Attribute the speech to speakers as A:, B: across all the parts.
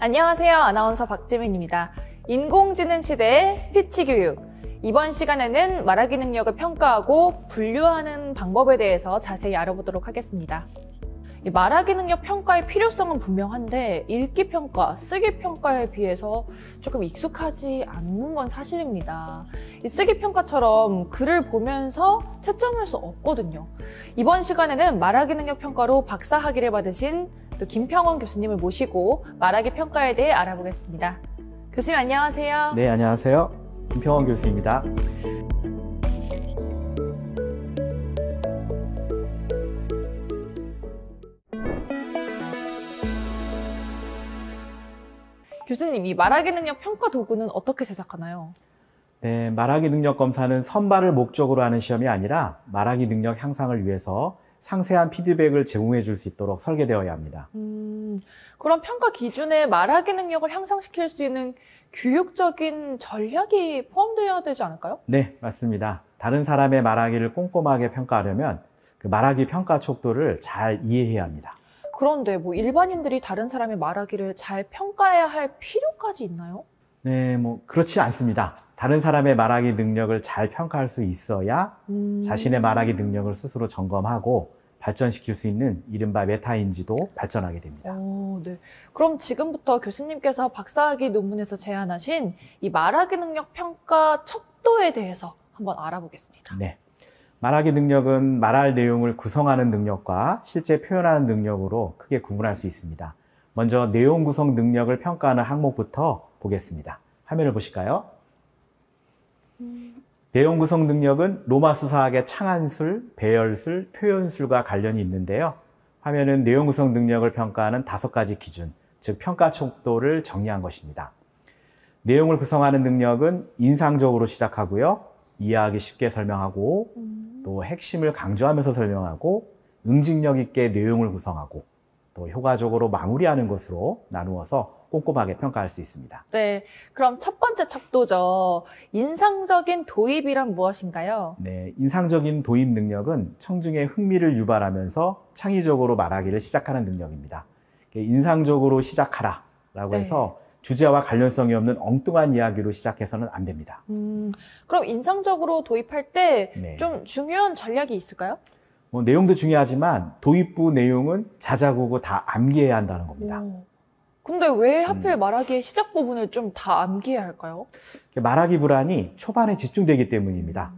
A: 안녕하세요. 아나운서 박지민입니다. 인공지능 시대의 스피치 교육. 이번 시간에는 말하기 능력을 평가하고 분류하는 방법에 대해서 자세히 알아보도록 하겠습니다. 말하기 능력 평가의 필요성은 분명한데 읽기 평가, 쓰기 평가에 비해서 조금 익숙하지 않는 건 사실입니다. 쓰기 평가처럼 글을 보면서 채점할 수 없거든요. 이번 시간에는 말하기 능력 평가로 박사 학위를 받으신 또 김평원 교수님을 모시고 말하기 평가에 대해 알아보겠습니다. 교수님 안녕하세요.
B: 네, 안녕하세요. 김평원 교수입니다.
A: 교수님, 이 말하기 능력 평가 도구는 어떻게 제작하나요?
B: 네, 말하기 능력 검사는 선발을 목적으로 하는 시험이 아니라 말하기 능력 향상을 위해서 상세한 피드백을 제공해 줄 수 있도록 설계되어야 합니다.
A: 음, 그럼 평가 기준에 말하기 능력을 향상시킬 수 있는 교육적인 전략이 포함되어야 되지 않을까요?
B: 네, 맞습니다. 다른 사람의 말하기를 꼼꼼하게 평가하려면 그 말하기 평가 척도를 잘 이해해야 합니다.
A: 그런데 뭐 일반인들이 다른 사람의 말하기를 잘 평가해야 할 필요까지 있나요?
B: 네, 뭐 그렇지 않습니다. 다른 사람의 말하기 능력을 잘 평가할 수 있어야
A: 음. 자신의
B: 말하기 능력을 스스로 점검하고 발전시킬 수 있는 이른바 메타인지도 발전하게 됩니다.
A: 오, 네. 그럼 지금부터 교수님께서 박사학위 논문에서 제안하신 이 말하기 능력 평가 척도에 대해서 한번 알아보겠습니다.
B: 네. 말하기 능력은 말할 내용을 구성하는 능력과 실제 표현하는 능력으로 크게 구분할 수 있습니다. 먼저 내용 구성 능력을 평가하는 항목부터 보겠습니다. 화면을 보실까요? 내용 구성 능력은 로마 수사학의 창안술, 배열술, 표현술과 관련이 있는데요. 화면은 내용 구성 능력을 평가하는 다섯 가지 기준, 즉 평가 척도를 정리한 것입니다. 내용을 구성하는 능력은 인상적으로 시작하고요. 이해하기 쉽게 설명하고 또 핵심을 강조하면서 설명하고 응징력 있게 내용을 구성하고 또 효과적으로 마무리하는 것으로 나누어서 꼼꼼하게 평가할 수
A: 있습니다. 네, 그럼 첫 번째 척도죠. 인상적인 도입이란 무엇인가요?
B: 네, 인상적인 도입 능력은 청중의 흥미를 유발하면서 창의적으로 말하기를 시작하는 능력입니다. 인상적으로 시작하라 라고 네. 해서 주제와 관련성이 없는 엉뚱한 이야기로 시작해서는 안 됩니다.
A: 음, 그럼 인상적으로 도입할 때좀 네. 중요한 전략이 있을까요?
B: 뭐, 내용도 중요하지만 도입부 내용은 자자고고다 암기해야 한다는
A: 겁니다. 오. 근데 왜 하필 음. 말하기의 시작 부분을 좀 다 암기해야 할까요?
B: 말하기 불안이 초반에 집중되기 때문입니다.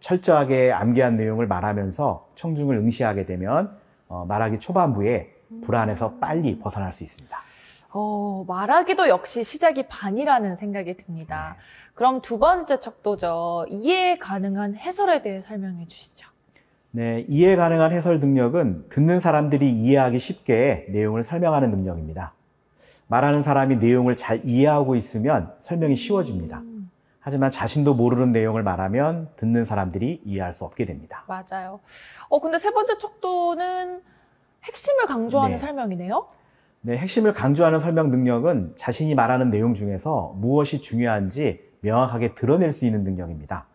B: 철저하게 암기한 내용을 말하면서 청중을 응시하게 되면 어, 말하기 초반부에 음. 불안에서 빨리 벗어날 수 있습니다.
A: 어, 말하기도 역시 시작이 반이라는 생각이 듭니다. 네. 그럼 두 번째 척도죠. 이해 가능한 해설에 대해 설명해 주시죠.
B: 네, 이해 가능한 해설 능력은 듣는 사람들이 이해하기 쉽게 내용을 설명하는 능력입니다. 말하는 사람이 내용을 잘 이해하고 있으면 설명이 쉬워집니다. 음. 하지만 자신도 모르는 내용을 말하면 듣는 사람들이 이해할 수 없게 됩니다.
A: 맞아요. 어, 근데 세 번째 척도는 핵심을 강조하는 네. 설명이네요?
B: 네, 핵심을 강조하는 설명 능력은 자신이 말하는 내용 중에서 무엇이 중요한지 명확하게 드러낼 수 있는 능력입니다.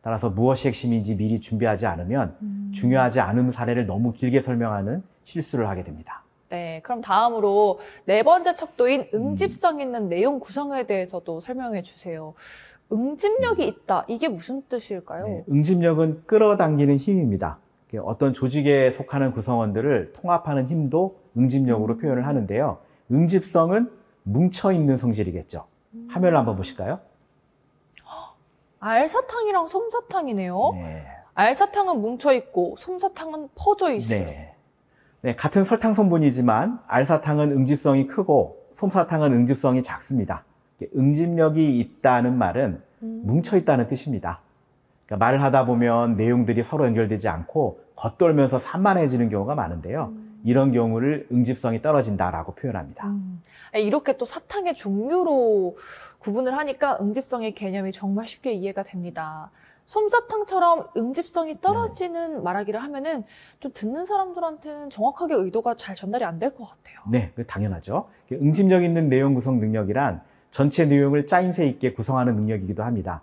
B: 따라서 무엇이 핵심인지 미리 준비하지 않으면 음. 중요하지 않은 사례를 너무 길게 설명하는 실수를 하게 됩니다.
A: 네, 그럼 다음으로 네 번째 척도인 음. 응집성 있는 내용 구성에 대해서도 설명해 주세요. 응집력이 음. 있다. 이게 무슨 뜻일까요? 네,
B: 응집력은 끌어당기는 힘입니다. 어떤 조직에 속하는 구성원들을 통합하는 힘도 응집력으로 음. 표현을 하는데요. 응집성은 뭉쳐있는 성질이겠죠. 화면을 한번 보실까요?
A: 알사탕이랑 솜사탕이네요. 네. 알사탕은 뭉쳐있고 솜사탕은 퍼져 있어요. 네.
B: 네, 같은 설탕 성분이지만 알사탕은 응집성이 크고 솜사탕은 응집성이 작습니다. 응집력이 있다는 말은 음. 뭉쳐 있다는 뜻입니다. 그러니까 말을 하다 보면 내용들이 서로 연결되지 않고 겉돌면서 산만해지는 경우가 많은데요. 음. 이런 경우를 응집성이 떨어진다라고 표현합니다.
A: 음. 아, 이렇게 또 사탕의 종류로 구분을 하니까 응집성의 개념이 정말 쉽게 이해가 됩니다. 솜사탕처럼 응집성이 네. 떨어지는 말하기를 하면은 좀 듣는 사람들한테는 정확하게 의도가 잘 전달이 안 될 것 같아요.
B: 네, 당연하죠. 응집력 있는 내용 구성 능력이란 전체 내용을 짜임새 있게 구성하는 능력이기도 합니다.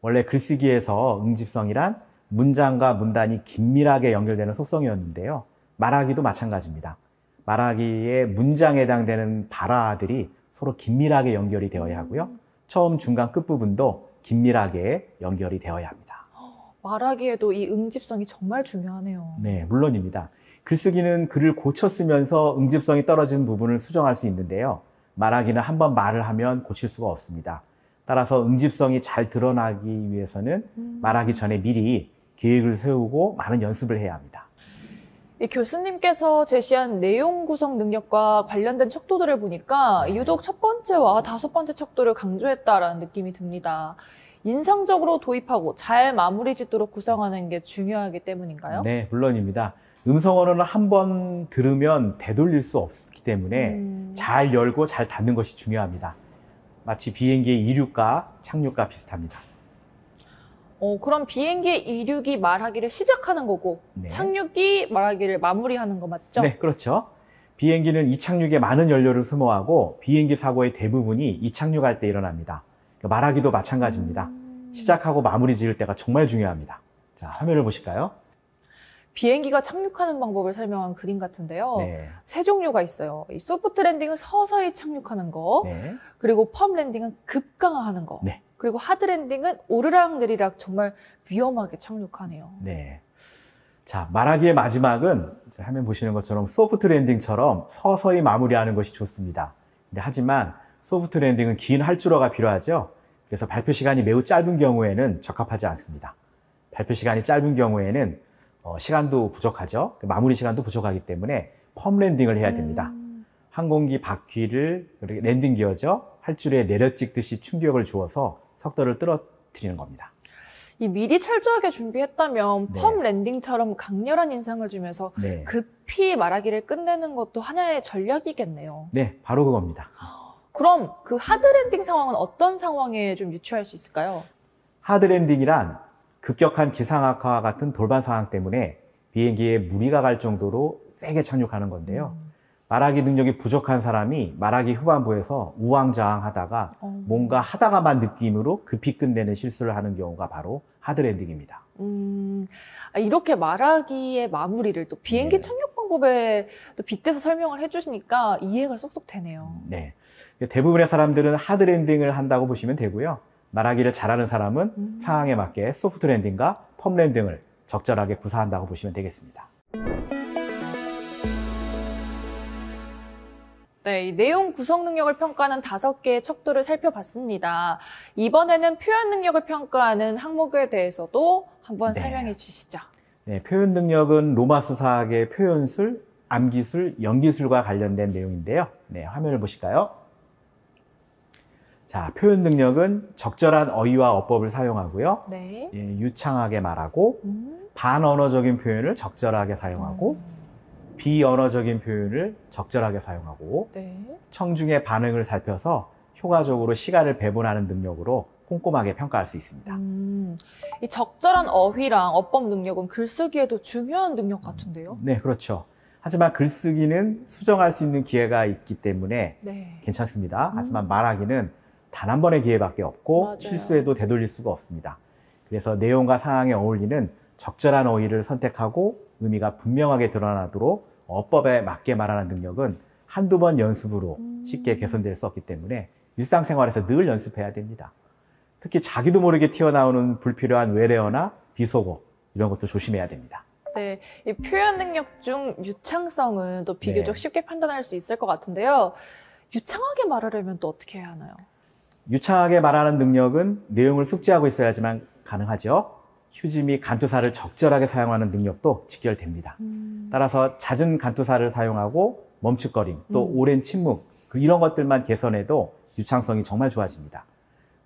B: 원래 글쓰기에서 응집성이란 문장과 문단이 긴밀하게 연결되는 속성이었는데요. 말하기도 마찬가지입니다. 말하기에 문장에 해당되는 발화들이 서로 긴밀하게 연결이 되어야 하고요. 처음, 중간, 끝부분도 긴밀하게 연결이 되어야 합니다.
A: 말하기에도 이 응집성이 정말 중요하네요.
B: 네, 물론입니다. 글쓰기는 글을 고쳐 쓰면서 응집성이 떨어진 부분을 수정할 수 있는데요. 말하기는 한번 말을 하면 고칠 수가 없습니다. 따라서 응집성이 잘 드러나기 위해서는 음. 말하기 전에 미리 계획을 세우고 많은 연습을 해야 합니다.
A: 이 교수님께서 제시한 내용 구성 능력과 관련된 척도들을 보니까 네. 유독 첫 번째와 다섯 번째 척도를 강조했다라는 느낌이 듭니다. 인상적으로 도입하고 잘 마무리 짓도록 구성하는 게 중요하기 때문인가요?
B: 네, 물론입니다. 음성 언어는 한 번 들으면 되돌릴 수 없기 때문에 음... 잘 열고 잘 닫는 것이 중요합니다. 마치 비행기의 이륙과 착륙과 비슷합니다.
A: 어, 그럼 비행기의 이륙이 말하기를 시작하는 거고 네. 착륙이 말하기를 마무리하는 거 맞죠? 네,
B: 그렇죠. 비행기는 이착륙에 많은 연료를 소모하고 비행기 사고의 대부분이 이착륙할 때 일어납니다. 말하기도 마찬가지입니다. 시작하고 마무리 지을 때가 정말 중요합니다. 자, 화면을 보실까요?
A: 비행기가 착륙하는 방법을 설명한 그림 같은데요. 네. 세 종류가 있어요. 소프트 랜딩은 서서히 착륙하는 거, 네. 그리고 펌 랜딩은 급강하하는 거, 네. 그리고 하드 랜딩은 오르락 내리락 정말 위험하게 착륙하네요.
B: 네. 자, 말하기의 마지막은 화면 보시는 것처럼 소프트 랜딩처럼 서서히 마무리하는 것이 좋습니다. 근데 하지만 소프트 랜딩은 긴할주러가 필요하죠. 그래서 발표 시간이 매우 짧은 경우에는 적합하지 않습니다. 발표 시간이 짧은 경우에는 어, 시간도 부족하죠. 그 마무리 시간도 부족하기 때문에 펌 랜딩을 해야 됩니다. 음. 항공기 바퀴를 이렇게 랜딩 기어죠. 할줄에 내려 찍듯이 충격을 주어서 석도를 떨어뜨리는 겁니다.
A: 이 미리 철저하게 준비했다면 네. 펌 랜딩처럼 강렬한 인상을 주면서 네. 급히 말하기를 끝내는 것도 하나의 전략이겠네요.
B: 네, 바로 그겁니다. 아.
A: 그럼 그 하드랜딩 상황은 어떤 상황에 좀 유추할 수 있을까요?
B: 하드랜딩이란 급격한 기상악화와 같은 돌발 상황 때문에 비행기에 무리가 갈 정도로 세게 착륙하는 건데요. 음. 말하기 능력이 부족한 사람이 말하기 후반부에서 우왕좌왕하다가 어. 뭔가 하다가만 느낌으로 급히 끝내는 실수를 하는 경우가 바로 하드랜딩입니다.
A: 음, 아, 이렇게 말하기의 마무리를 또 비행기 네. 착륙 방법에 또 빗대서 설명을 해주시니까 이해가 쏙쏙 되네요.
B: 네. 그러니까 대부분의 사람들은 하드 랜딩을 한다고 보시면 되고요. 말하기를 잘하는 사람은 음. 상황에 맞게 소프트 랜딩과 펌 랜딩을 적절하게 구사한다고 보시면 되겠습니다.
A: 네, 내용 구성 능력을 평가하는 다섯 개의 척도를 살펴봤습니다. 이번에는 표현 능력을 평가하는 항목에 대해서도 한번 네. 설명해 주시죠.
B: 네, 표현 능력은 로마 수사학의 표현술, 암기술, 연기술과 관련된 내용인데요. 네, 화면을 보실까요? 자, 표현 능력은 적절한 어휘와 어법을 사용하고요. 네. 예, 유창하게 말하고, 음. 반언어적인 표현을 적절하게 사용하고, 음. 비언어적인 표현을 적절하게 사용하고, 네. 청중의 반응을 살펴서 효과적으로 시간을 배분하는 능력으로 꼼꼼하게 평가할 수 있습니다.
A: 음, 이 적절한 어휘랑 어법 능력은 글쓰기에도 중요한 능력 같은데요.
B: 네, 그렇죠. 하지만 글쓰기는 수정할 수 있는 기회가 있기 때문에 네. 괜찮습니다. 하지만 음. 말하기는 단 한 번의 기회밖에 없고 맞아요. 실수해도 되돌릴 수가 없습니다. 그래서 내용과 상황에 어울리는 적절한 어휘를 선택하고 의미가 분명하게 드러나도록 어법에 맞게 말하는 능력은 한두 번 연습으로 쉽게 음. 개선될 수 없기 때문에 일상생활에서 늘 연습해야 됩니다. 특히 자기도 모르게 튀어나오는 불필요한 외래어나 비속어 이런 것도 조심해야 됩니다.
A: 네, 이 표현 능력 중 유창성은 또 비교적 네. 쉽게 판단할 수 있을 것 같은데요. 유창하게 말하려면 또 어떻게 해야 하나요?
B: 유창하게 말하는 능력은 내용을 숙지하고 있어야지만 가능하죠. 휴지 및 간투사를 적절하게 사용하는 능력도 직결됩니다. 음... 따라서 잦은 간투사를 사용하고 멈칫거림, 또 음... 오랜 침묵, 그 이런 것들만 개선해도 유창성이 정말 좋아집니다.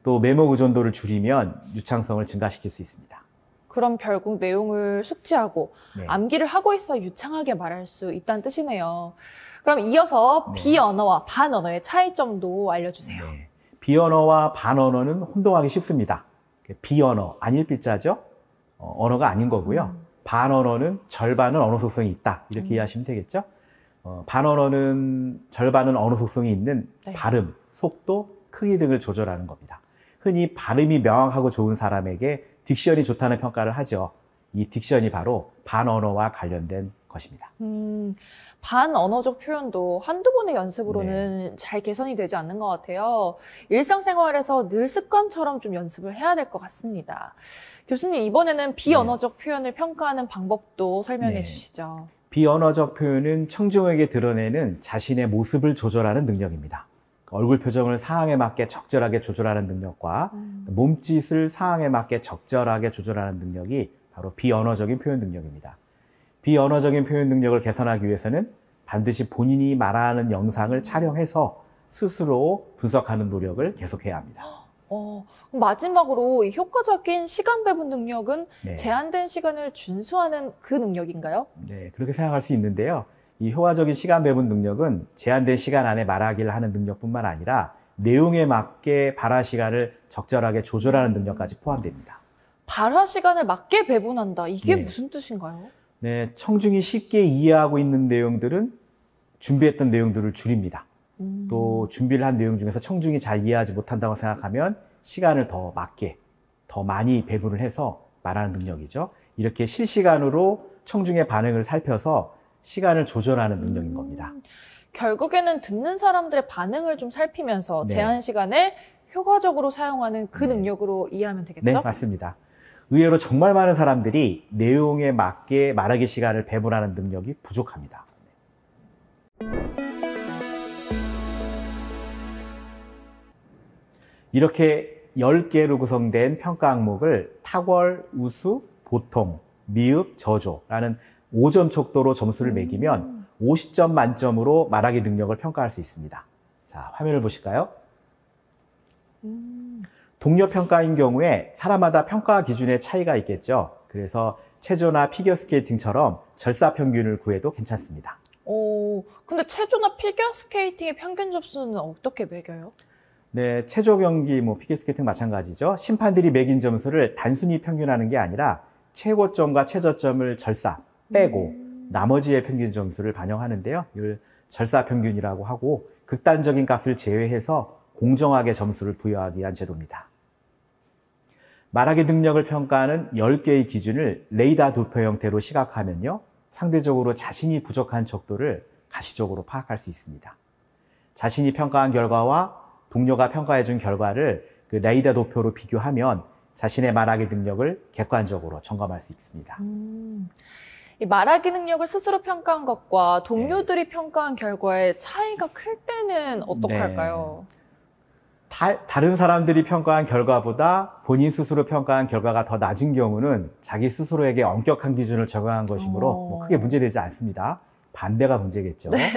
B: 또 메모 의존도를 줄이면 유창성을 증가시킬 수 있습니다.
A: 그럼 결국 내용을 숙지하고 네. 암기를 하고 있어 유창하게 말할 수 있다는 뜻이네요. 그럼 이어서 네. 비언어와 반언어의 차이점도 알려주세요. 네.
B: 비언어와 반언어는 혼동하기 쉽습니다. 비언어, 안일비자죠? 어, 언어가 아닌 거고요. 음. 반언어는 절반은 언어 속성이 있다. 이렇게 음. 이해하시면 되겠죠? 어, 반언어는 절반은 언어 속성이 있는 네. 발음, 속도, 크기 등을 조절하는 겁니다. 흔히 발음이 명확하고 좋은 사람에게 딕션이 좋다는 평가를 하죠. 이 딕션이 바로 반언어와 관련된 것입니다.
A: 음, 반언어적 표현도 한두 번의 연습으로는 네. 잘 개선이 되지 않는 것 같아요. 일상생활에서 늘 습관처럼 좀 연습을 해야 될 것 같습니다. 교수님, 이번에는 비언어적 네. 표현을 평가하는 방법도 설명해 네. 주시죠.
B: 비언어적 표현은 청중에게 드러내는 자신의 모습을 조절하는 능력입니다. 얼굴 표정을 상황에 맞게 적절하게 조절하는 능력과 음. 몸짓을 상황에 맞게 적절하게 조절하는 능력이 바로 비언어적인 표현 능력입니다. 비언어적인 표현 능력을 개선하기 위해서는 반드시 본인이 말하는 영상을 촬영해서 스스로 분석하는 노력을 계속해야 합니다.
A: 어, 마지막으로 효과적인 시간 배분 능력은 네. 제한된 시간을 준수하는 그 능력인가요?
B: 네, 그렇게 생각할 수 있는데요. 이 효과적인 시간 배분 능력은 제한된 시간 안에 말하기를 하는 능력뿐만 아니라 내용에 맞게 발화 시간을 적절하게 조절하는 능력까지 포함됩니다.
A: 발화 시간을 맞게 배분한다. 이게 네. 무슨 뜻인가요?
B: 네, 청중이 쉽게 이해하고 있는 내용들은 준비했던 내용들을 줄입니다. 음. 또 준비를 한 내용 중에서 청중이 잘 이해하지 못한다고 생각하면 시간을 더 맞게, 더 많이 배분을 해서 말하는 능력이죠. 이렇게 실시간으로 청중의 반응을 살펴서 시간을 조절하는 능력인
A: 겁니다. 음, 결국에는 듣는 사람들의 반응을 좀 살피면서 네. 제한 시간을 효과적으로 사용하는 그 네. 능력으로 이해하면 되겠죠? 네,
B: 맞습니다. 의외로 정말 많은 사람들이 내용에 맞게 말하기 시간을 배분하는 능력이 부족합니다. 이렇게 10개로 구성된 평가 항목을 탁월, 우수, 보통, 미흡, 저조라는 5점 척도로 점수를 음. 매기면 50점 만점으로 말하기 능력을 평가할 수 있습니다. 자, 화면을 보실까요? 음. 동료 평가인 경우에 사람마다 평가 기준의 차이가 있겠죠. 그래서 체조나 피겨스케이팅처럼 절사 평균을 구해도 괜찮습니다.
A: 오, 근데 체조나 피겨스케이팅의 평균 점수는 어떻게 매겨요?
B: 네, 체조 경기, 뭐 피겨스케이팅 마찬가지죠. 심판들이 매긴 점수를 단순히 평균하는 게 아니라 최고점과 최저점을 절사, 빼고 나머지의 평균 점수를 반영하는데요. 이걸 절사평균이라고 하고 극단적인 값을 제외해서 공정하게 점수를 부여하기 위한 제도입니다. 말하기 능력을 평가하는 10개의 기준을 레이더 도표 형태로 시각하면요. 상대적으로 자신이 부족한 척도를 가시적으로 파악할 수 있습니다. 자신이 평가한 결과와 동료가 평가해준 결과를 그 레이더 도표로 비교하면 자신의 말하기 능력을 객관적으로 점검할
A: 수 있습니다. 음... 이 말하기 능력을 스스로 평가한 것과 네. 동료들이 네. 평가한 결과의 차이가 클 때는 어떡할까요? 네. 다,
B: 다른 사람들이 평가한 결과보다 본인 스스로 평가한 결과가 더 낮은 경우는 자기 스스로에게 엄격한 기준을 적용한 것이므로 뭐 크게 어. 문제되지 않습니다. 반대가 문제겠죠. 네.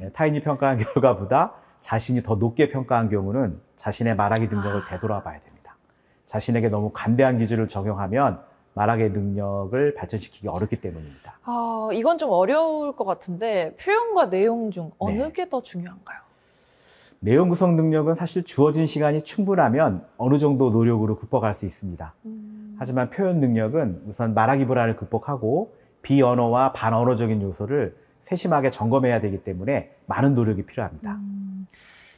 B: 예, 타인이 평가한 결과보다 자신이 더 높게 평가한 경우는 자신의 말하기 능력을 아. 되돌아봐야 됩니다. 자신에게 너무 관대한 기준을 적용하면 말하기의 능력을 발전시키기 어렵기 때문입니다.
A: 아, 이건 좀 어려울 것 같은데 표현과 내용 중 어느 네. 게더 중요한가요?
B: 내용 구성 능력은 사실 주어진 시간이 충분하면 어느 정도 노력으로 극복할 수 있습니다. 음... 하지만 표현 능력은 우선 말하기 불안을 극복하고 비언어와 반언어적인 요소를 세심하게 점검해야 되기 때문에 많은 노력이 필요합니다.
A: 음...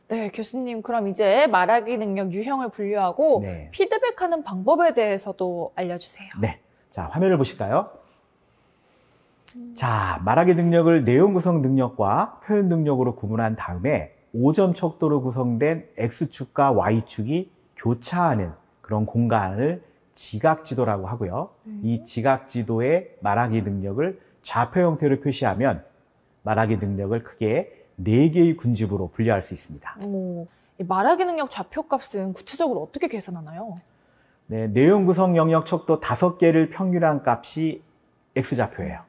A: 네, 교수님. 그럼 이제 말하기 능력 유형을 분류하고 네. 피드백하는 방법에 대해서도 알려주세요.
B: 네. 자, 화면을 보실까요? 자, 말하기 능력을 내용 구성 능력과 표현 능력으로 구분한 다음에 5점 척도로 구성된 X축과 Y축이 교차하는 그런 공간을 지각지도라고 하고요. 음. 이 지각지도의 말하기 능력을 좌표 형태로 표시하면 말하기 능력을 크게 4개의 군집으로 분류할 수 있습니다.
A: 오, 말하기 능력 좌표값은 구체적으로 어떻게 계산하나요?
B: 네, 내용 구성 영역 척도 5개를 평균한 값이 x좌표예요.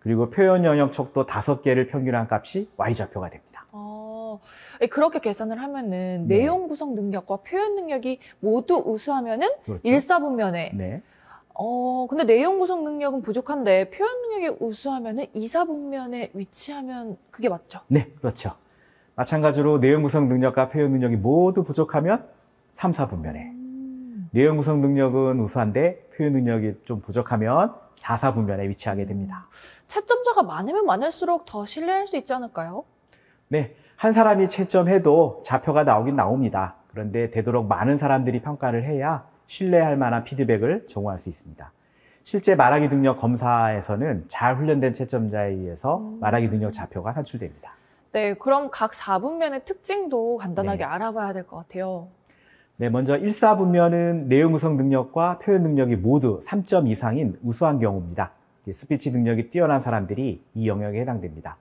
B: 그리고 표현 영역 척도 5개를 평균한 값이 y좌표가 됩니다.
A: 아, 예, 그렇게 계산을 하면은 네. 내용 구성 능력과 표현 능력이 모두 우수하면은 그렇죠. 일사분면에 네. 어, 근데 내용 구성 능력은 부족한데 표현 능력이 우수하면은 이사복면에 위치하면 그게 맞죠?
B: 네, 그렇죠. 마찬가지로 내용 구성 능력과 표현 능력이 모두 부족하면 3, 4분면에. 음. 내용 구성 능력은 우수한데 표현 능력이 좀 부족하면 4, 4분면에 위치하게 음. 됩니다.
A: 채점자가 많으면 많을수록 더 신뢰할 수 있지 않을까요?
B: 네. 한 사람이 채점해도 좌표가 나오긴 나옵니다. 그런데 되도록 많은 사람들이 평가를 해야 신뢰할 만한 피드백을 제공할 수 있습니다. 실제 말하기 능력 검사에서는 잘 훈련된 채점자에 의해서 음. 말하기 능력 좌표가 산출됩니다.
A: 네, 그럼 각 4분면의 특징도 간단하게 네. 알아봐야 될 것 같아요.
B: 네, 먼저 1, 4분면은 내용 구성 능력과 표현 능력이 모두 3점 이상인 우수한 경우입니다. 스피치 능력이 뛰어난 사람들이 이 영역에 해당됩니다.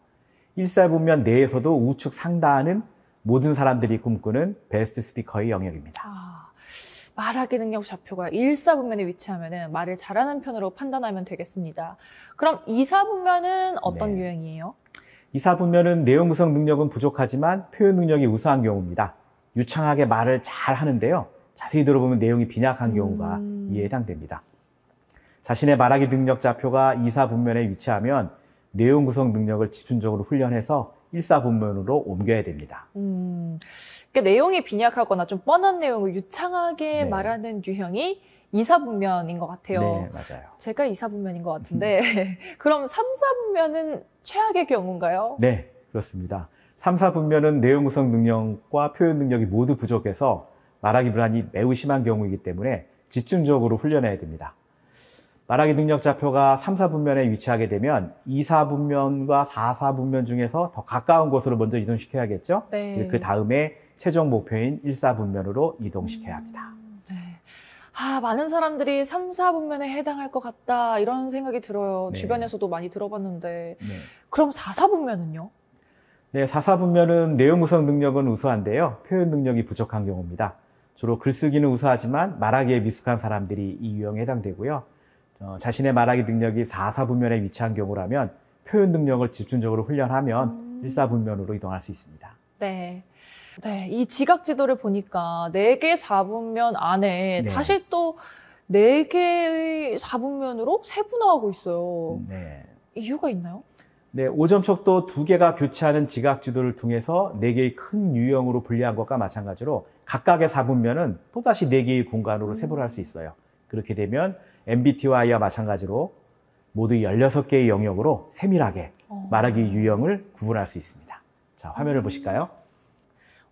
B: 1, 4분면 내에서도 우측 상단은 모든 사람들이 꿈꾸는 베스트 스피커의 영역입니다.
A: 아... 말하기 능력 좌표가 일사분면에 위치하면 말을 잘하는 편으로 판단하면 되겠습니다. 그럼 이사분면은 어떤 네. 유형이에요?
B: 이사분면은 내용 구성 능력은 부족하지만 표현 능력이 우수한 경우입니다. 유창하게 말을 잘 하는데요. 자세히 들어보면 내용이 빈약한 경우가 음... 이에 해당됩니다. 자신의 말하기 능력 좌표가 이사분면에 위치하면 내용 구성 능력을 집중적으로 훈련해서 일사분면으로 옮겨야 됩니다.
A: 음... 그러니까 내용이 빈약하거나 좀 뻔한 내용을 유창하게 네. 말하는 유형이 이사분면인 것 같아요. 네, 맞아요. 제가 이사분면인 것 같은데 그럼 삼사분면은 최악의 경우인가요?
B: 네, 그렇습니다. 삼사분면은 내용 구성 능력과 표현 능력이 모두 부족해서 말하기 불안이 매우 심한 경우이기 때문에 집중적으로 훈련해야 됩니다. 말하기 능력 좌표가 3, 4분면에 위치하게 되면 2, 4분면과 4, 4분면 중에서 더 가까운 곳으로 먼저 이동시켜야겠죠? 네. 그 다음에 최종 목표인 1, 4분면으로 이동시켜야
A: 합니다. 음, 네. 아, 많은 사람들이 3, 4분면에 해당할 것 같다 이런 생각이 들어요. 네. 주변에서도 많이 들어봤는데 네. 그럼 4, 4분면은요?
B: 네, 4, 4분면은 내용 구성 능력은 우수한데요. 표현 능력이 부족한 경우입니다. 주로 글쓰기는 우수하지만 말하기에 미숙한 사람들이 이 유형에 해당되고요. 어, 자신의 말하기 능력이 4사분면에 위치한 경우라면 표현 능력을 집중적으로 훈련하면 음. 일사분면으로 이동할 수 있습니다.
A: 네. 네, 이 지각 지도를 보니까 4개 4분면 안에 네. 다시 또 4개의 4분면으로 세분화하고 있어요. 네. 이유가 있나요?
B: 네, 오점 척도 2 개가 교체하는 지각 지도를 통해서 4 개의 큰 유형으로 분리한 것과 마찬가지로 각각의 4분면은 또다시 4 개의 공간으로 음. 세분화할 수 있어요. 그렇게 되면 MBTI와 마찬가지로 모두 16개의 영역으로 세밀하게 어. 말하기 유형을 구분할 수 있습니다. 자, 화면을 음. 보실까요?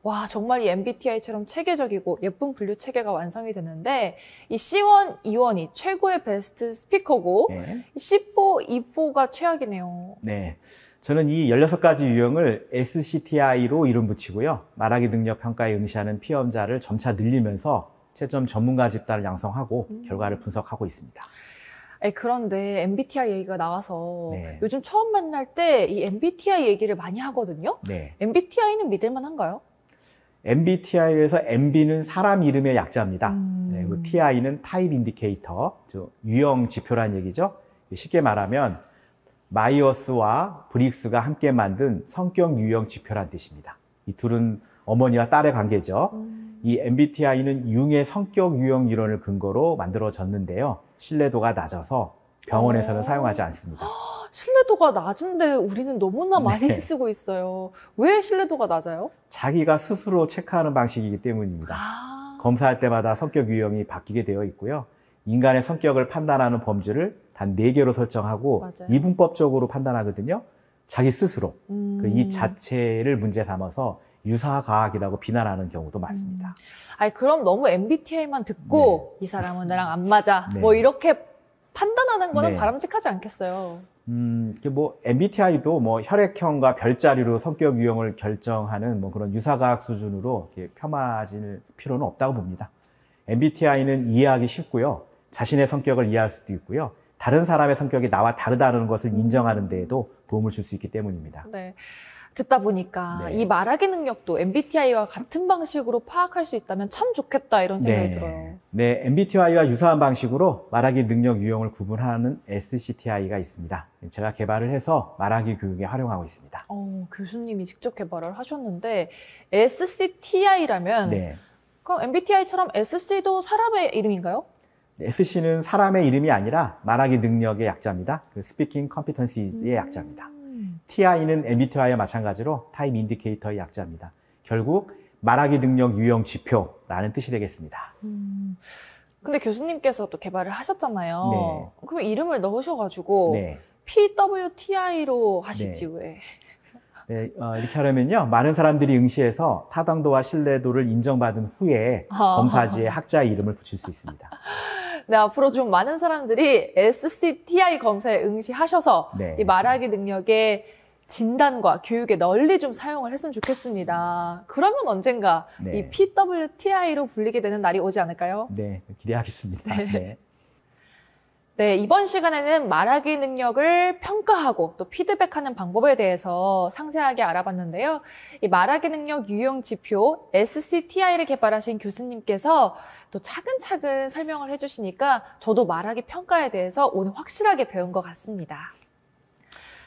A: 와, 정말 이 MBTI처럼 체계적이고 예쁜 분류 체계가 완성이 되는데 이 C1, e 1이 최고의 베스트 스피커고 네. C4, E4가 최악이네요.
B: 네. 저는 이 16가지 유형을 SCTI로 이름 붙이고요. 말하기 능력 평가에 응시하는 피험자를 점차 늘리면서 채점 전문가 집단을 양성하고 음. 결과를 분석하고 있습니다.
A: 에 그런데 MBTI 얘기가 나와서 네. 요즘 처음 만날 때 이 MBTI 얘기를 많이 하거든요. 네. MBTI는 믿을만한가요?
B: MBTI에서 MB는 사람 이름의 약자입니다. 음. 네, TI는 타입 인디케이터, 즉 유형 지표란 얘기죠. 쉽게 말하면 마이어스와 브릭스가 함께 만든 성격 유형 지표란 뜻입니다. 이 둘은 어머니와 딸의 관계죠. 음. 이 MBTI는 융의 성격 유형 이론을 근거로 만들어졌는데요. 신뢰도가 낮아서 병원에서는 오. 어. 사용하지 않습니다.
A: 신뢰도가 낮은데 우리는 너무나 네. 많이 네. 쓰고 있어요. 왜 신뢰도가 낮아요?
B: 자기가 스스로 체크하는 방식이기 때문입니다. 아. 검사할 때마다 성격 유형이 바뀌게 되어 있고요. 인간의 성격을 판단하는 범주를 단 4개로 설정하고 맞아요. 이분법적으로 판단하거든요. 자기 스스로 그 음. 그이 자체를 문제 삼아서 유사과학이라고 비난하는 경우도 음. 많습니다.
A: 음. 아니, 그럼 너무 MBTI만 듣고 네. 이 사람은 나랑 안 맞아. 네. 뭐 이렇게 판단하는 거는 네. 바람직하지 않겠어요.
B: 음, 뭐 MBTI도 뭐 혈액형과 별자리로 성격 유형을 결정하는 뭐 그런 유사과학 수준으로 폄하질 필요는 없다고 봅니다. MBTI는 이해하기 쉽고요. 자신의 성격을 이해할 수도 있고요. 다른 사람의 성격이 나와 다르다는 것을 인정하는 음. 데에도 도움을 줄 수 있기 때문입니다.
A: 네. 듣다 보니까 네. 이 말하기 능력도 MBTI와 같은 방식으로 파악할 수 있다면 참 좋겠다 이런 생각이 네. 들어요.
B: 네, MBTI와 유사한 방식으로 말하기 능력 유형을 구분하는 SCTI가 있습니다. 제가 개발을 해서 말하기 교육에 활용하고 있습니다.
A: 어, 교수님이 직접 개발을 하셨는데 SCTI라면 네. 그럼 MBTI처럼 SC도 사람의 이름인가요?
B: 네, SC는 사람의 이름이 아니라 말하기 능력의 약자입니다. 그 스피킹 컴피턴시의 음. 약자입니다. TI는 MBTI와 마찬가지로 타임 인디케이터의 약자입니다. 결국 말하기 능력 유형 지표라는 뜻이 되겠습니다.
A: 음, 근데 교수님께서 또 개발을 하셨잖아요. 네. 그럼 이름을 넣으셔가지고 네. PWTI로 하시지 네. 왜?
B: 네, 어, 이렇게 하려면요. 많은 사람들이 응시해서 타당도와 신뢰도를 인정받은 후에 아. 검사지에 학자의 이름을 붙일 수 있습니다.
A: 네, 앞으로 좀 많은 사람들이 SCTI 검사에 응시하셔서 네. 이 말하기 능력의 진단과 교육에 널리 좀 사용을 했으면 좋겠습니다. 그러면 언젠가 네. 이 PWTI로 불리게 되는 날이 오지 않을까요?
B: 네, 기대하겠습니다. 네. 네.
A: 네. 이번 시간에는 말하기 능력을 평가하고 또 피드백하는 방법에 대해서 상세하게 알아봤는데요. 이 말하기 능력 유형 지표 SCTI를 개발하신 교수님께서 또 차근차근 설명을 해주시니까 저도 말하기 평가에 대해서 오늘 확실하게 배운 것 같습니다.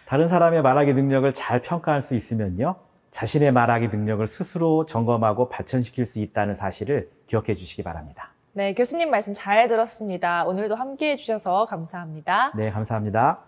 B: 다른 사람의 말하기 능력을 잘 평가할 수 있으면요. 자신의 말하기 능력을 스스로 점검하고 발전시킬 수 있다는 사실을 기억해 주시기 바랍니다.
A: 네, 교수님 말씀 잘 들었습니다. 오늘도 함께 해주셔서 감사합니다.
B: 네, 감사합니다.